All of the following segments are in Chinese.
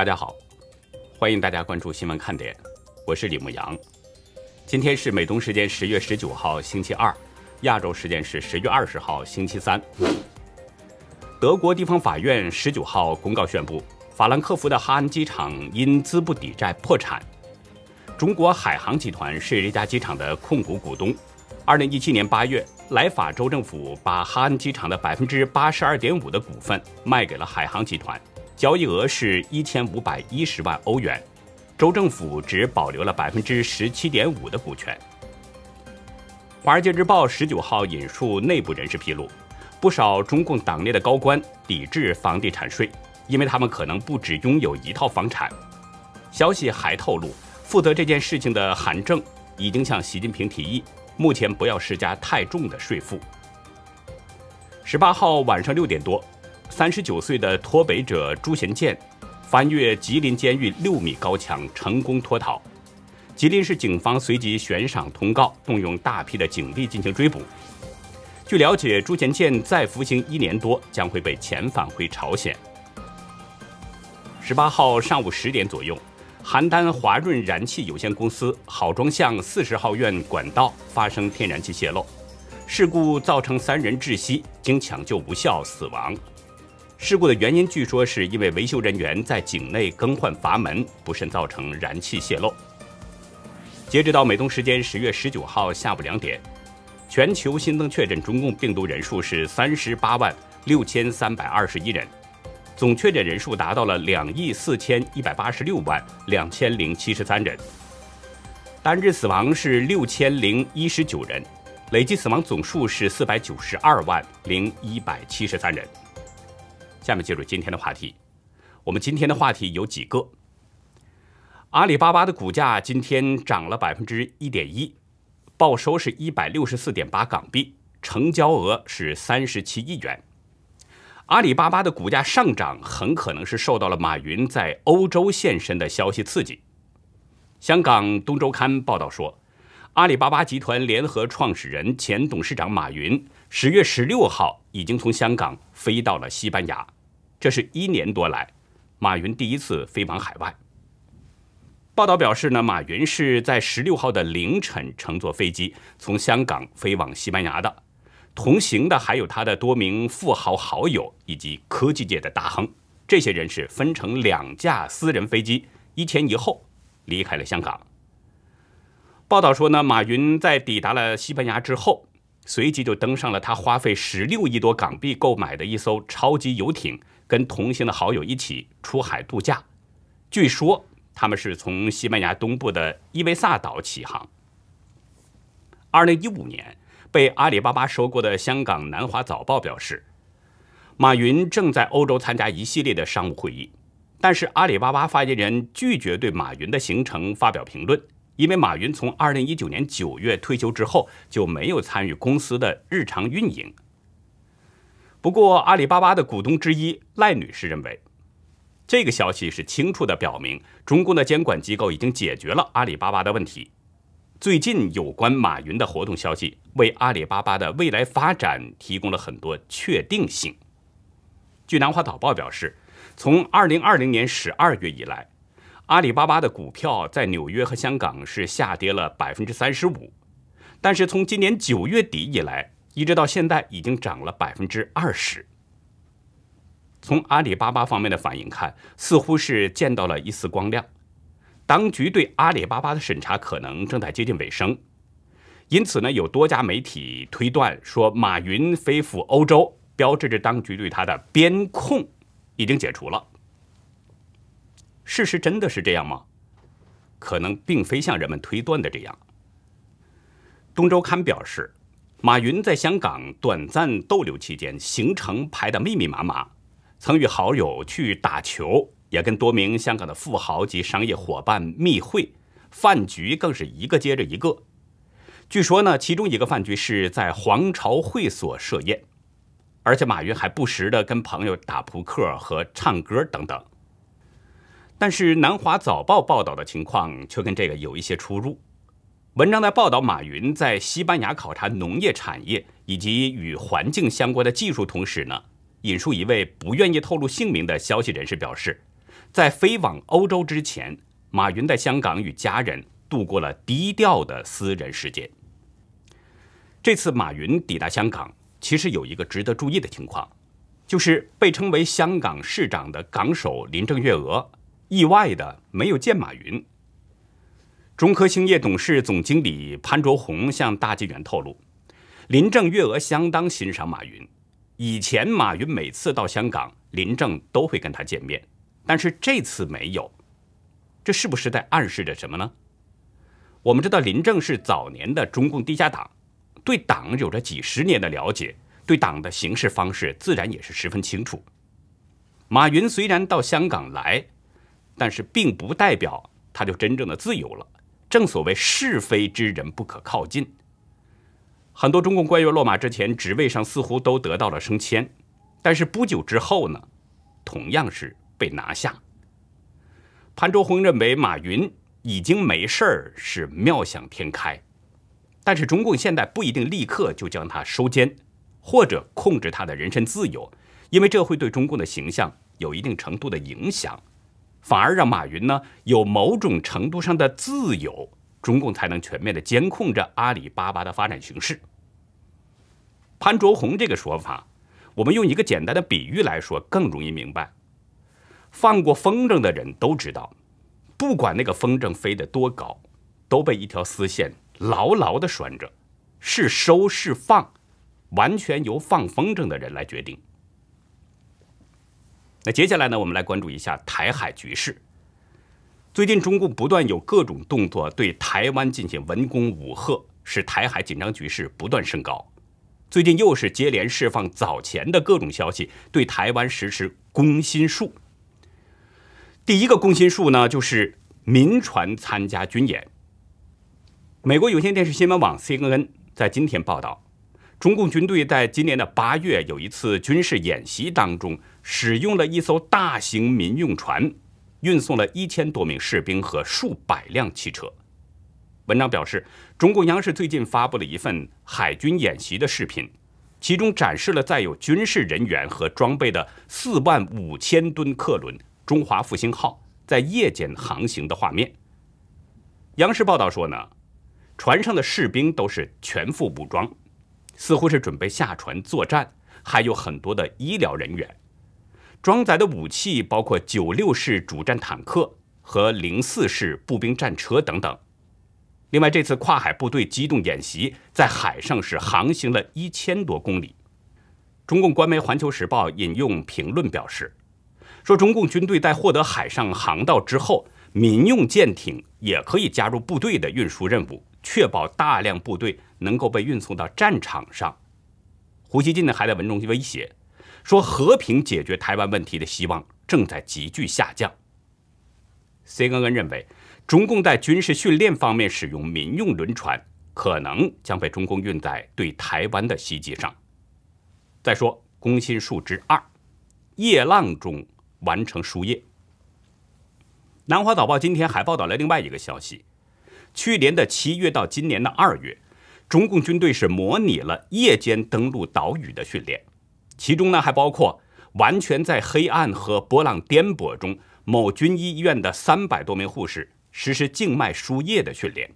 大家好，欢迎大家关注新闻看点，我是李牧阳。今天是美东时间十月十九号星期二，亚洲时间是十月二十号星期三。德国地方法院十九号公告宣布，法兰克福的哈恩机场因资不抵债破产。中国海航集团是这家机场的控股股东。二零一七年八月，莱法州政府把哈恩机场的百分之八十二点五的股份卖给了海航集团。交易额是一千五百一十万欧元，州政府只保留了百分之十七点五的股权。《华尔街日报》十九号引述内部人士披露，不少中共党内的高官抵制房地产税，因为他们可能不止拥有一套房产。消息还透露，负责这件事情的韩正已经向习近平提议，目前不要施加太重的税负。十八号晚上六点多。三十九岁的脱北者朱贤建翻越吉林监狱六米高墙成功脱逃，吉林市警方随即悬赏通告，动用大批的警力进行追捕。据了解，朱贤建再服刑一年多，将会被遣返回朝鲜。十八号上午十点左右，邯郸华润燃气有限公司郝庄巷四十号院管道发生天然气泄漏事故，造成三人窒息，经抢救无效死亡。事故的原因据说是因为维修人员在井内更换阀门不慎造成燃气泄漏。截止到美东时间十月十九号下午两点，全球新增确诊中共病毒人数是三十八万六千三百二十一人，总确诊人数达到了两亿四千一百八十六万两千零七十三人，单日死亡是六千零一十九人，累计死亡总数是四百九十二万零一百七十三人。下面进入今天的话题。我们今天的话题有几个。阿里巴巴的股价今天涨了百分之一点一，报收是一百六十四点八港币，成交额是三十七亿元。阿里巴巴的股价上涨很可能是受到了马云在欧洲现身的消息刺激。香港《东周刊》报道说，阿里巴巴集团联合创始人、前董事长马云，十月十六号已经从香港飞到了西班牙。这是一年多来，马云第一次飞往海外。报道表示呢，马云是在十六号的凌晨乘坐飞机从香港飞往西班牙的，同行的还有他的多名富豪好友以及科技界的大亨。这些人是分成两架私人飞机，一前一后离开了香港。报道说呢，马云在抵达了西班牙之后，随即就登上了他花费十六亿多港币购买的一艘超级游艇。跟同行的好友一起出海度假，据说他们是从西班牙东部的伊维萨岛起航。二零一五年被阿里巴巴收购的香港《南华早报》表示，马云正在欧洲参加一系列的商务会议，但是阿里巴巴发言人拒绝对马云的行程发表评论，因为马云从二零一九年九月退休之后就没有参与公司的日常运营。不过，阿里巴巴的股东之一赖女士认为，这个消息是清楚地表明，中共的监管机构已经解决了阿里巴巴的问题。最近有关马云的活动消息，为阿里巴巴的未来发展提供了很多确定性。据《南华早报》表示，从2020年12月以来，阿里巴巴的股票在纽约和香港是下跌了35%，但是从今年9月底以来，一直到现在，已经涨了百分之二十。从阿里巴巴方面的反应看，似乎是见到了一丝光亮。当局对阿里巴巴的审查可能正在接近尾声，因此呢，有多家媒体推断说，马云飞赴欧洲标志着当局对他的边控已经解除了。事实真的是这样吗？可能并非像人们推断的这样。《东周刊》表示。马云在香港短暂逗留期间，行程排得密密麻麻，曾与好友去打球，也跟多名香港的富豪及商业伙伴密会，饭局更是一个接着一个。据说呢，其中一个饭局是在皇朝会所设宴，而且马云还不时的跟朋友打扑克和唱歌等等。但是《南华早报》报道的情况却跟这个有一些出入。文章在报道马云在西班牙考察农业产业以及与环境相关的技术同时呢，引述一位不愿意透露姓名的消息人士表示，在飞往欧洲之前，马云在香港与家人度过了低调的私人时间。这次马云抵达香港，其实有一个值得注意的情况，就是被称为香港市长的港首林郑月娥意外的没有见马云。中科兴业董事总经理潘卓红向大纪元透露，林郑月娥相当欣赏马云。以前马云每次到香港，林郑都会跟他见面，但是这次没有。这是不是在暗示着什么呢？我们知道林郑是早年的中共地下党，对党有着几十年的了解，对党的行事方式自然也是十分清楚。马云虽然到香港来，但是并不代表他就真正的自由了。正所谓是非之人不可靠近。很多中共官员落马之前，职位上似乎都得到了升迁，但是不久之后呢，同样是被拿下。潘周红认为，马云已经没事儿是妙想天开，但是中共现在不一定立刻就将他收监或者控制他的人身自由，因为这会对中共的形象有一定程度的影响。反而让马云呢有某种程度上的自由，中共才能全面的监控着阿里巴巴的发展形势。潘卓红这个说法，我们用一个简单的比喻来说更容易明白。放过风筝的人都知道，不管那个风筝飞得多高，都被一条丝线牢牢的拴着，是收是放，完全由放风筝的人来决定。那接下来呢？我们来关注一下台海局势。最近中共不断有各种动作对台湾进行文攻武吓，使台海紧张局势不断升高。最近又是接连释放早前的各种消息，对台湾实施攻心术。第一个攻心术呢，就是民船参加军演。美国有线电视新闻网 CNN 在今天报道，中共军队在今年的八月有一次军事演习当中。使用了一艘大型民用船，运送了一千多名士兵和数百辆汽车。文章表示，中共央视最近发布了一份海军演习的视频，其中展示了载有军事人员和装备的四万五千吨客轮“中华复兴号”在夜间航行的画面。央视报道说呢，船上的士兵都是全副武装，似乎是准备下船作战，还有很多的医疗人员。装载的武器包括九六式主战坦克和零四式步兵战车等等。另外，这次跨海部队机动演习在海上是航行了一千多公里。中共官媒《环球时报》引用评论表示，说中共军队在获得海上航道之后，民用舰艇也可以加入部队的运输任务，确保大量部队能够被运送到战场上。胡锡进呢还在文中威胁。说和平解决台湾问题的希望正在急剧下降。C N N 认为，中共在军事训练方面使用民用轮船，可能将被中共运在对台湾的袭击上。再说攻心术之二，夜浪中完成输液。南华早报今天还报道了另外一个消息：去年的七月到今年的二月，中共军队是模拟了夜间登陆岛屿的训练。其中呢，还包括完全在黑暗和波浪颠簸中，某军医医院的三百多名护士实施静脉输液的训练。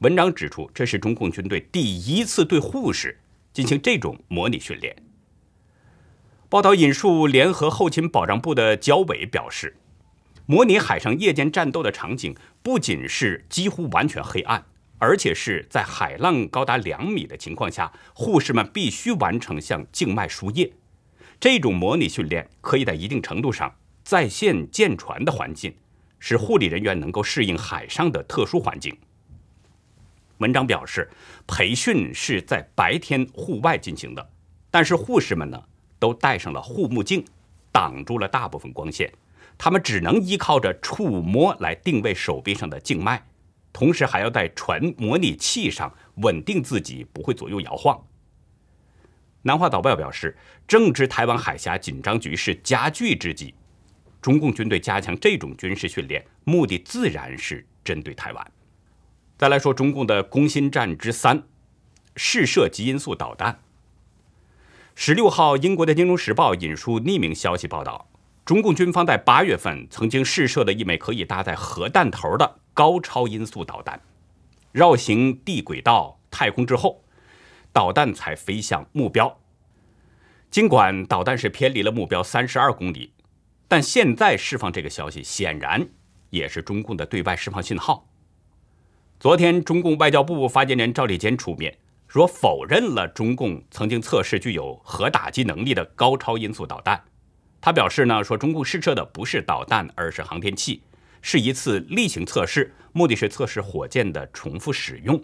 文章指出，这是中共军队第一次对护士进行这种模拟训练。报道引述联合后勤保障部的交委表示，模拟海上夜间战斗的场景，不仅是几乎完全黑暗。而且是在海浪高达两米的情况下，护士们必须完成向静脉输液。这种模拟训练可以在一定程度上再现舰船的环境，使护理人员能够适应海上的特殊环境。文章表示，培训是在白天户外进行的，但是护士们呢都戴上了护目镜，挡住了大部分光线，他们只能依靠着触摸来定位手臂上的静脉。同时还要在船模拟器上稳定自己，不会左右摇晃。南华早报表示，正值台湾海峡紧张局势加剧之际，中共军队加强这种军事训练，目的自然是针对台湾。再来说中共的攻心战之三，试射极音速导弹。十六号，英国的《金融时报》引述匿名消息报道，中共军方在八月份曾经试射的一枚可以搭载核弹头的。高超音速导弹绕行地轨道太空之后，导弹才飞向目标。尽管导弹是偏离了目标三十二公里，但现在释放这个消息显然也是中共的对外释放信号。昨天，中共外交部发言人赵立坚出面说，否认了中共曾经测试具有核打击能力的高超音速导弹。他表示呢，说中共试射的不是导弹，而是航天器。是一次例行测试，目的是测试火箭的重复使用。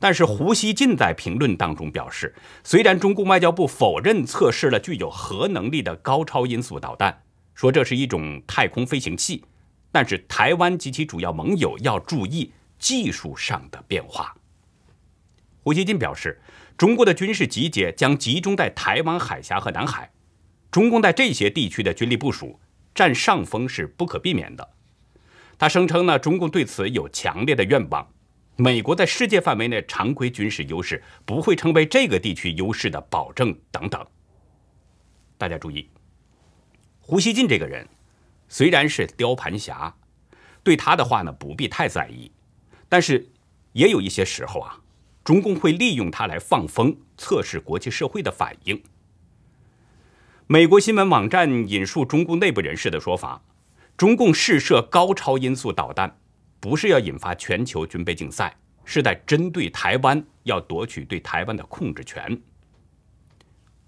但是胡锡进在评论当中表示，虽然中共外交部否认测试了具有核能力的高超音速导弹，说这是一种太空飞行器，但是台湾及其主要盟友要注意技术上的变化。胡锡进表示，中国的军事集结将集中在台湾海峡和南海，中共在这些地区的军力部署。占上风是不可避免的。他声称呢，中共对此有强烈的愿望。美国在世界范围内常规军事优势不会成为这个地区优势的保证等等。大家注意，胡锡进这个人虽然是雕盘侠，对他的话呢不必太在意，但是也有一些时候啊，中共会利用他来放风，测试国际社会的反应。美国新闻网站引述中共内部人士的说法：，中共试射高超音速导弹，不是要引发全球军备竞赛，是在针对台湾，要夺取对台湾的控制权。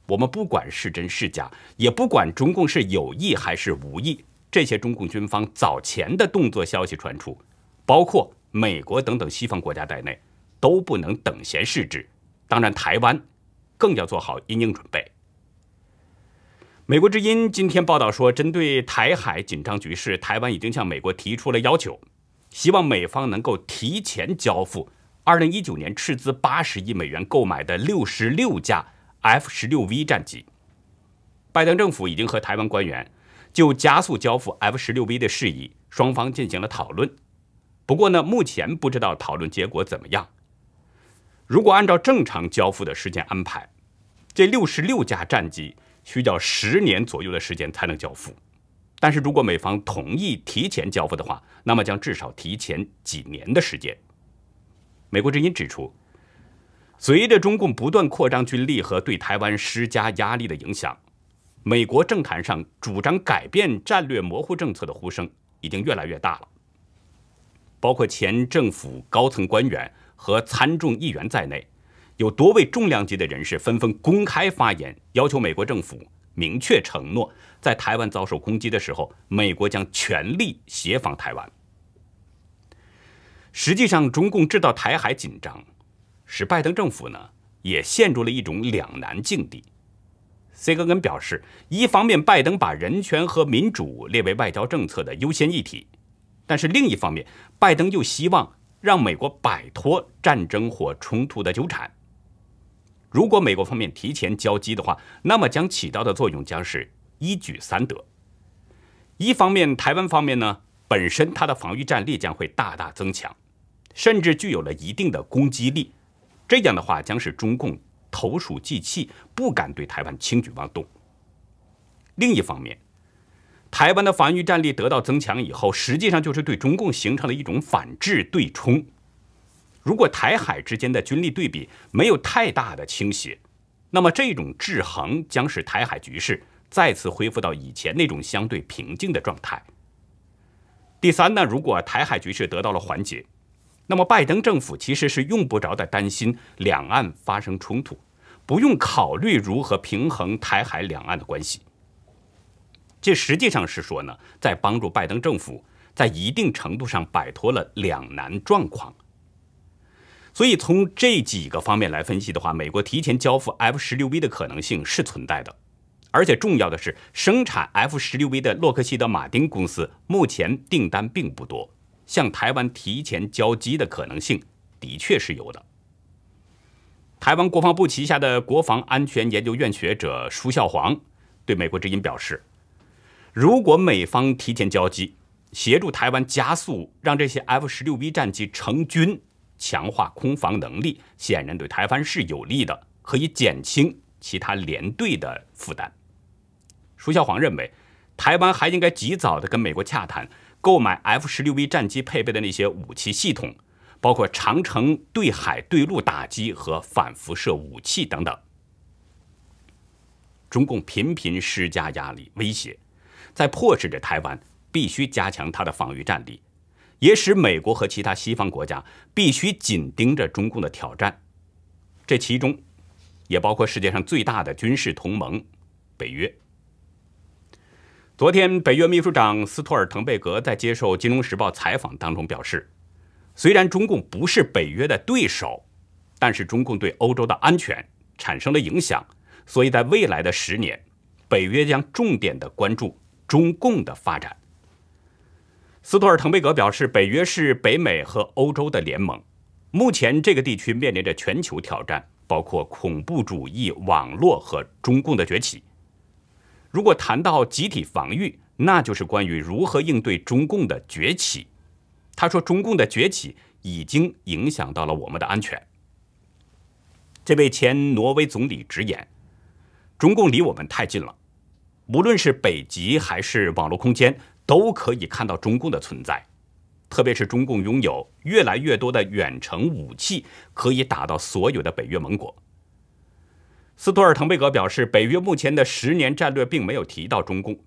我们不管是真是假，也不管中共是有意还是无意，这些中共军方早前的动作消息传出，包括美国等等西方国家在内，都不能等闲视之。当然，台湾更要做好因应准备。美国之音今天报道说，针对台海紧张局势，台湾已经向美国提出了要求，希望美方能够提前交付2019年斥资80亿美元购买的66架 F-16V 战机。拜登政府已经和台湾官员就加速交付 F-16V 的事宜双方进行了讨论，不过呢，目前不知道讨论结果怎么样。如果按照正常交付的时间安排，这66架战机。需要十年左右的时间才能交付，但是如果美方同意提前交付的话，那么将至少提前几年的时间。美国之音指出，随着中共不断扩张军力和对台湾施加压力的影响，美国政坛上主张改变战略模糊政策的呼声已经越来越大了，包括前政府高层官员和参众议员在内。有多位重量级的人士纷纷公开发言，要求美国政府明确承诺，在台湾遭受攻击的时候，美国将全力协防台湾。实际上，中共制造台海紧张，使拜登政府呢也陷入了一种两难境地。西格根表示，一方面，拜登把人权和民主列为外交政策的优先议题，但是另一方面，拜登又希望让美国摆脱战争或冲突的纠缠。如果美国方面提前交机的话，那么将起到的作用将是一举三得。一方面，台湾方面呢本身它的防御战力将会大大增强，甚至具有了一定的攻击力。这样的话，将使中共投鼠忌器，不敢对台湾轻举妄动。另一方面，台湾的防御战力得到增强以后，实际上就是对中共形成了一种反制对冲。如果台海之间的军力对比没有太大的倾斜，那么这种制衡将使台海局势再次恢复到以前那种相对平静的状态。第三呢，如果台海局势得到了缓解，那么拜登政府其实是用不着再担心两岸发生冲突，不用考虑如何平衡台海两岸的关系。这实际上是说呢，在帮助拜登政府在一定程度上摆脱了两难状况。所以，从这几个方面来分析的话，美国提前交付 f 1 6 V 的可能性是存在的，而且重要的是，生产 f 1 6 V 的洛克希德马丁公司目前订单并不多，向台湾提前交机的可能性的确是有的。台湾国防部旗下的国防安全研究院学者舒孝煌对《美国之音》表示，如果美方提前交机，协助台湾加速让这些 f 1 6 V 战机成军。强化空防能力显然对台湾是有利的，可以减轻其他联队的负担。舒孝煌认为，台湾还应该及早的跟美国洽谈购买 F 十六 V 战机配备的那些武器系统，包括长城对海、对陆打击和反辐射武器等等。中共频频施加压力、威胁，在迫使着台湾必须加强它的防御战力。也使美国和其他西方国家必须紧盯着中共的挑战，这其中也包括世界上最大的军事同盟——北约。昨天，北约秘书长斯托尔滕贝格在接受《金融时报》采访当中表示，虽然中共不是北约的对手，但是中共对欧洲的安全产生了影响，所以在未来的十年，北约将重点的关注中共的发展。斯托尔滕贝格表示，北约是北美和欧洲的联盟。目前，这个地区面临着全球挑战，包括恐怖主义网络和中共的崛起。如果谈到集体防御，那就是关于如何应对中共的崛起。他说，中共的崛起已经影响到了我们的安全。这位前挪威总理直言，中共离我们太近了，无论是北极还是网络空间。都可以看到中共的存在，特别是中共拥有越来越多的远程武器，可以打到所有的北约盟国。斯图尔滕贝格表示，北约目前的十年战略并没有提到中共，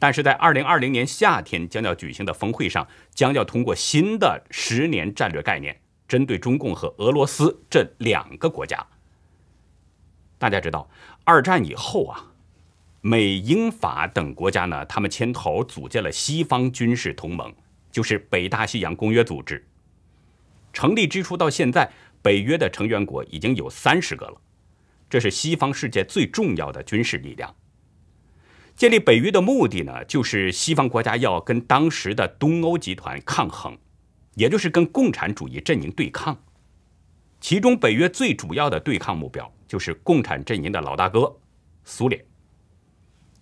但是在二零二零年夏天将要举行的峰会上，将要通过新的十年战略概念，针对中共和俄罗斯这两个国家。大家知道，二战以后啊。美英法等国家呢，他们牵头组建了西方军事同盟，就是北大西洋公约组织。成立之初到现在，北约的成员国已经有三十个了，这是西方世界最重要的军事力量。建立北约的目的呢，就是西方国家要跟当时的东欧集团抗衡，也就是跟共产主义阵营对抗。其中，北约最主要的对抗目标就是共产阵营的老大哥苏联。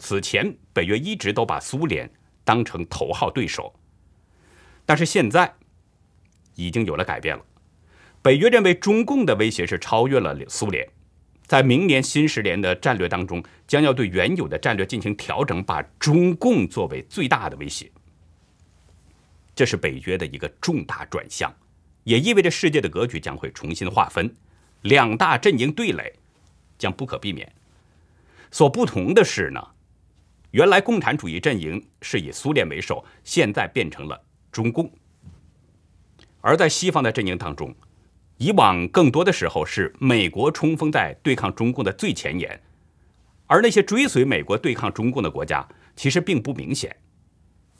此前，北约一直都把苏联当成头号对手，但是现在，已经有了改变了。北约认为中共的威胁是超越了苏联，在明年新十年的战略当中，将要对原有的战略进行调整，把中共作为最大的威胁。这是北约的一个重大转向，也意味着世界的格局将会重新划分，两大阵营对垒将不可避免。所不同的是呢？原来共产主义阵营是以苏联为首，现在变成了中共。而在西方的阵营当中，以往更多的时候是美国冲锋在对抗中共的最前沿，而那些追随美国对抗中共的国家其实并不明显。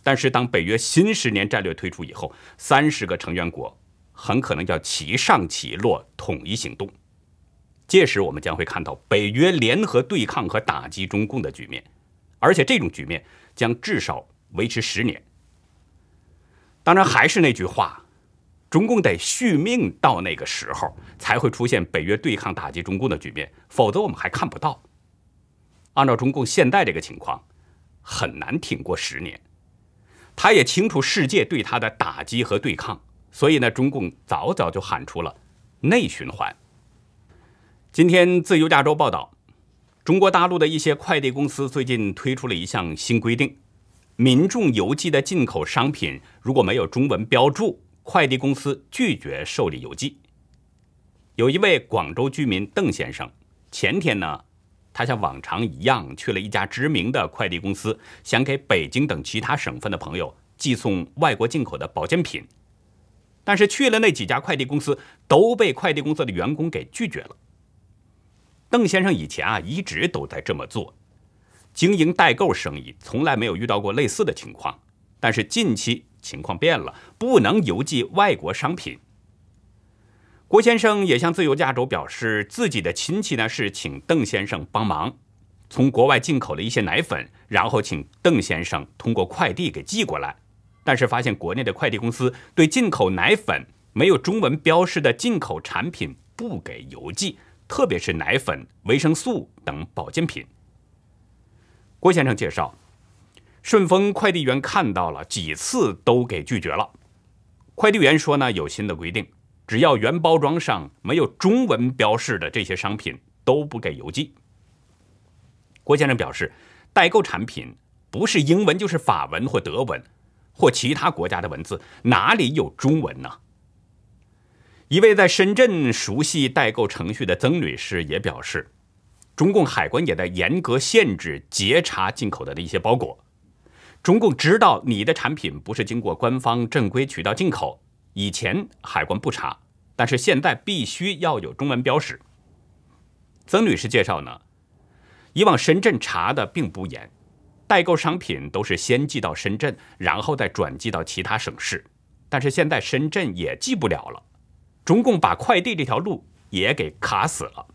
但是当北约新十年战略推出以后，三十个成员国很可能要齐上齐落，统一行动。届时，我们将会看到北约联合对抗和打击中共的局面。而且这种局面将至少维持十年。当然，还是那句话，中共得续命到那个时候，才会出现北约对抗打击中共的局面，否则我们还看不到。按照中共现在这个情况，很难挺过十年。他也清楚世界对他的打击和对抗，所以呢，中共早早就喊出了内循环。今天自由亚洲报道。中国大陆的一些快递公司最近推出了一项新规定：民众邮寄的进口商品如果没有中文标注，快递公司拒绝受理邮寄。有一位广州居民邓先生，前天呢，他像往常一样去了一家知名的快递公司，想给北京等其他省份的朋友寄送外国进口的保健品，但是去了那几家快递公司都被快递公司的员工给拒绝了。邓先生以前啊一直都在这么做，经营代购生意，从来没有遇到过类似的情况。但是近期情况变了，不能邮寄外国商品。郭先生也向自由亚洲表示，自己的亲戚呢是请邓先生帮忙，从国外进口了一些奶粉，然后请邓先生通过快递给寄过来。但是发现国内的快递公司对进口奶粉没有中文标识的进口产品不给邮寄。特别是奶粉、维生素等保健品。郭先生介绍，顺丰快递员看到了几次都给拒绝了。快递员说呢，有新的规定，只要原包装上没有中文标识的这些商品都不给邮寄。郭先生表示，代购产品不是英文就是法文或德文，或其他国家的文字，哪里有中文呢？一位在深圳熟悉代购程序的曾女士也表示，中共海关也在严格限制截查进口的一些包裹。中共知道你的产品不是经过官方正规渠道进口，以前海关不查，但是现在必须要有中文标识。曾女士介绍呢，以往深圳查的并不严，代购商品都是先寄到深圳，然后再转寄到其他省市，但是现在深圳也寄不了了。中共把快递这条路也给卡死了。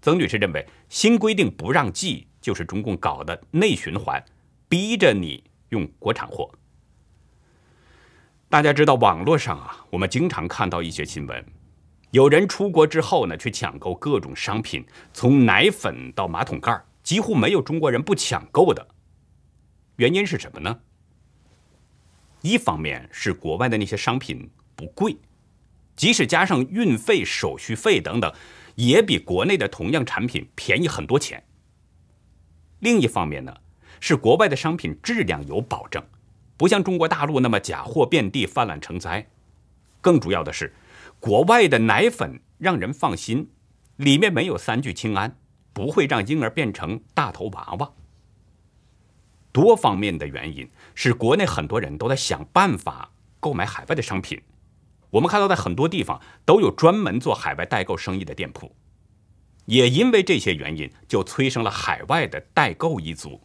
曾女士认为，新规定不让寄就是中共搞的内循环，逼着你用国产货。大家知道，网络上啊，我们经常看到一些新闻，有人出国之后呢，去抢购各种商品，从奶粉到马桶盖，几乎没有中国人不抢购的。原因是什么呢？一方面是国外的那些商品不贵。即使加上运费、手续费等等，也比国内的同样产品便宜很多钱。另一方面呢，是国外的商品质量有保证，不像中国大陆那么假货遍地泛滥成灾。更主要的是，国外的奶粉让人放心，里面没有三聚氰胺，不会让婴儿变成大头娃娃。多方面的原因是，国内很多人都在想办法购买海外的商品。我们看到，在很多地方都有专门做海外代购生意的店铺，也因为这些原因，就催生了海外的代购一族。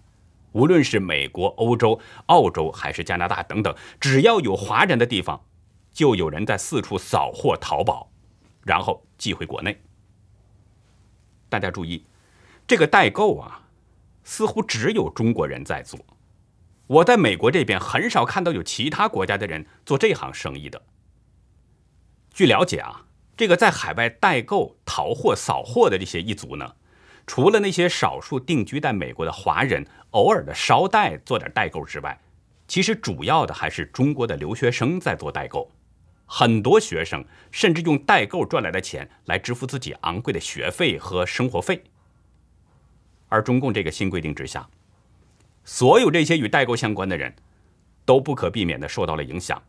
无论是美国、欧洲、澳洲，还是加拿大等等，只要有华人的地方，就有人在四处扫货淘宝，然后寄回国内。大家注意，这个代购啊，似乎只有中国人在做。我在美国这边很少看到有其他国家的人做这行生意的。据了解啊，这个在海外代购淘货、扫货的这些一族呢，除了那些少数定居在美国的华人偶尔的捎带做点代购之外，其实主要的还是中国的留学生在做代购。很多学生甚至用代购赚来的钱来支付自己昂贵的学费和生活费。而中共这个新规定之下，所有这些与代购相关的人都不可避免地受到了影响。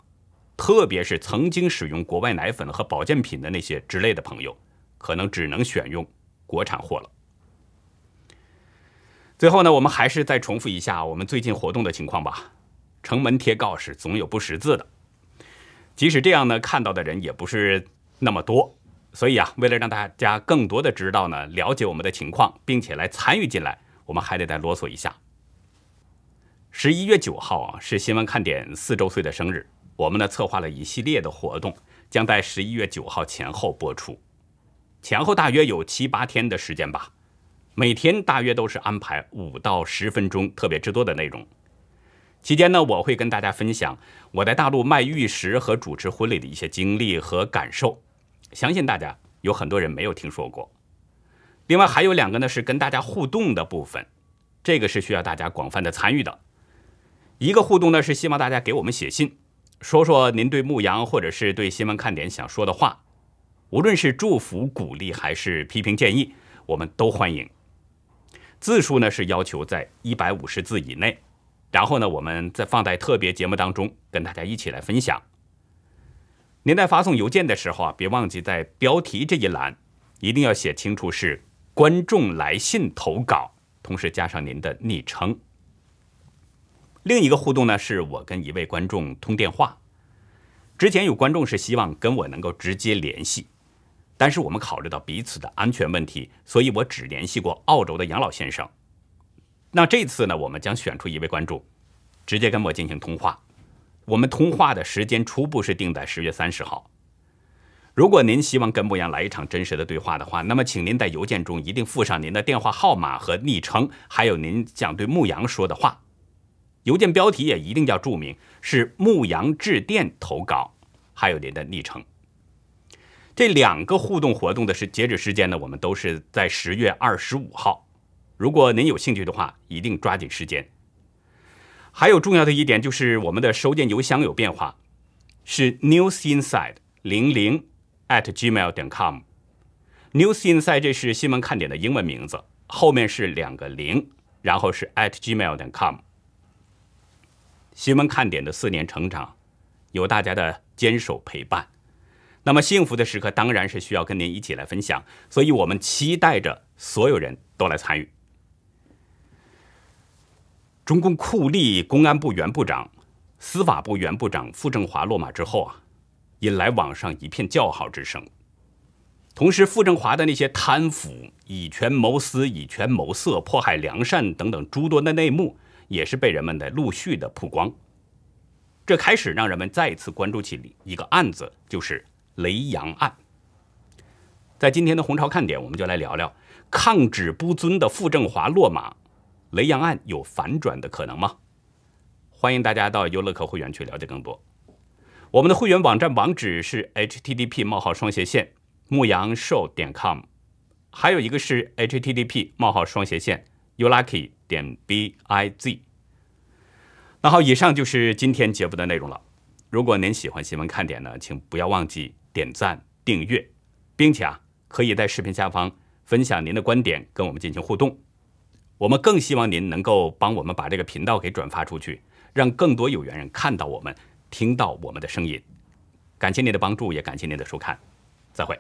特别是曾经使用国外奶粉和保健品的那些之类的朋友，可能只能选用国产货了。最后呢，我们还是再重复一下我们最近活动的情况吧。城门贴告示，总有不识字的。即使这样呢，看到的人也不是那么多。所以啊，为了让大家更多的知道呢，了解我们的情况，并且来参与进来，我们还得再啰嗦一下。十一月九号啊，是新闻看点四周岁的生日。我们呢策划了一系列的活动，将在十一月九号前后播出，前后大约有七八天的时间吧，每天大约都是安排五到十分钟特别之多的内容。期间呢，我会跟大家分享我在大陆卖玉石和主持婚礼的一些经历和感受，相信大家有很多人没有听说过。另外还有两个呢是跟大家互动的部分，这个是需要大家广泛的参与的。一个互动呢是希望大家给我们写信。说说您对牧羊，或者是对新闻看点想说的话，无论是祝福、鼓励，还是批评、建议，我们都欢迎。字数呢是要求在一百五十字以内。然后呢，我们再放在特别节目当中跟大家一起来分享。您在发送邮件的时候啊，别忘记在标题这一栏一定要写清楚是“观众来信投稿”，同时加上您的昵称。另一个互动呢，是我跟一位观众通电话。之前有观众是希望跟我能够直接联系，但是我们考虑到彼此的安全问题，所以我只联系过澳洲的杨老先生。那这次呢，我们将选出一位观众，直接跟我进行通话。我们通话的时间初步是定在十月三十号。如果您希望跟牧羊来一场真实的对话的话，那么请您在邮件中一定附上您的电话号码和昵称，还有您想对牧羊说的话。邮件标题也一定要注明是牧羊致电投稿，还有您的昵称。这两个互动活动的是截止时间呢？我们都是在十月二十五号。如果您有兴趣的话，一定抓紧时间。还有重要的一点就是我们的收件邮箱有变化，是 newsinside 零零 atgmail.com。newsinside 这是新闻看点的英文名字，后面是两个零，然后是 atgmail.com。新闻看点的四年成长，有大家的坚守陪伴，那么幸福的时刻当然是需要跟您一起来分享，所以我们期待着所有人都来参与。中共酷吏公安部原部长、司法部原部长傅政华落马之后啊，引来网上一片叫好之声，同时傅政华的那些贪腐、以权谋私、以权谋色、迫害良善等等诸多的内幕。也是被人们的陆续的曝光，这开始让人们再次关注起一个案子，就是雷洋案。在今天的红潮看点，我们就来聊聊抗旨不遵的傅政华落马，雷洋案有反转的可能吗？欢迎大家到优乐客会员去了解更多，我们的会员网站网址是 http: 冒号双斜线牧羊兽点 com，还有一个是 http: 冒号双斜线 you lucky。点 b i z，那好，以上就是今天节目的内容了。如果您喜欢新闻看点呢，请不要忘记点赞、订阅，并且啊，可以在视频下方分享您的观点，跟我们进行互动。我们更希望您能够帮我们把这个频道给转发出去，让更多有缘人看到我们，听到我们的声音。感谢您的帮助，也感谢您的收看，再会。